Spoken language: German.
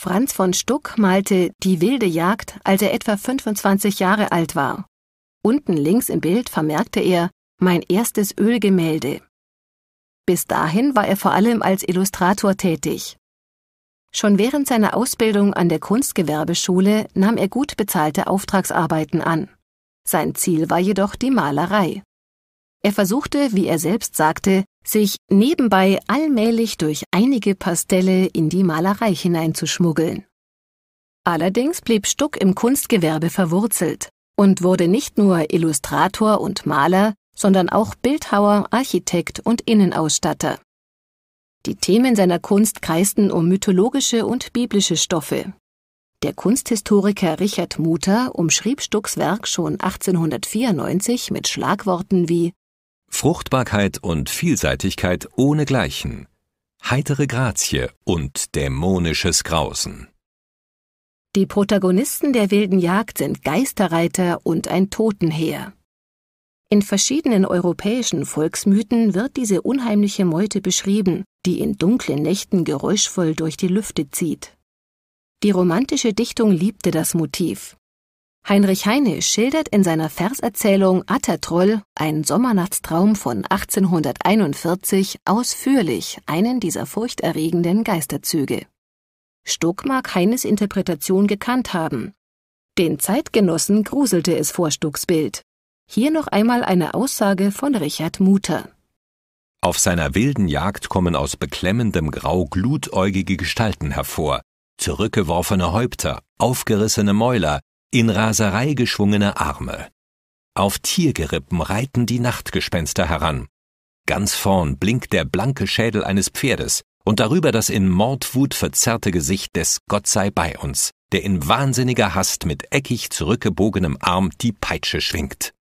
Franz von Stuck malte Die wilde Jagd, als er etwa 25 Jahre alt war. Unten links im Bild vermerkte er Mein erstes Ölgemälde. Bis dahin war er vor allem als Illustrator tätig. Schon während seiner Ausbildung an der Kunstgewerbeschule nahm er gut bezahlte Auftragsarbeiten an. Sein Ziel war jedoch die Malerei. Er versuchte, wie er selbst sagte, sich nebenbei allmählich durch einige Pastelle in die Malerei hineinzuschmuggeln. Allerdings blieb Stuck im Kunstgewerbe verwurzelt und wurde nicht nur Illustrator und Maler, sondern auch Bildhauer, Architekt und Innenausstatter. Die Themen seiner Kunst kreisten um mythologische und biblische Stoffe. Der Kunsthistoriker Richard Muter umschrieb Stucks Werk schon 1894 mit Schlagworten wie Fruchtbarkeit und Vielseitigkeit ohnegleichen, heitere Grazie und dämonisches Grausen. Die Protagonisten der wilden Jagd sind Geisterreiter und ein Totenheer. In verschiedenen europäischen Volksmythen wird diese unheimliche Meute beschrieben, die in dunklen Nächten geräuschvoll durch die Lüfte zieht. Die romantische Dichtung liebte das Motiv, Heinrich Heine schildert in seiner Verserzählung Attertroll, ein Sommernachtstraum von 1841, ausführlich einen dieser furchterregenden Geisterzüge. Stuck mag Heines Interpretation gekannt haben. Den Zeitgenossen gruselte es vor Stucks Bild. Hier noch einmal eine Aussage von Richard Muter. Auf seiner wilden Jagd kommen aus beklemmendem Grau glutäugige Gestalten hervor, zurückgeworfene Häupter, aufgerissene Mäuler, in Raserei geschwungene Arme. Auf Tiergerippen reiten die Nachtgespenster heran. Ganz vorn blinkt der blanke Schädel eines Pferdes und darüber das in Mordwut verzerrte Gesicht des Gott sei bei uns, der in wahnsinniger Hast mit eckig zurückgebogenem Arm die Peitsche schwingt.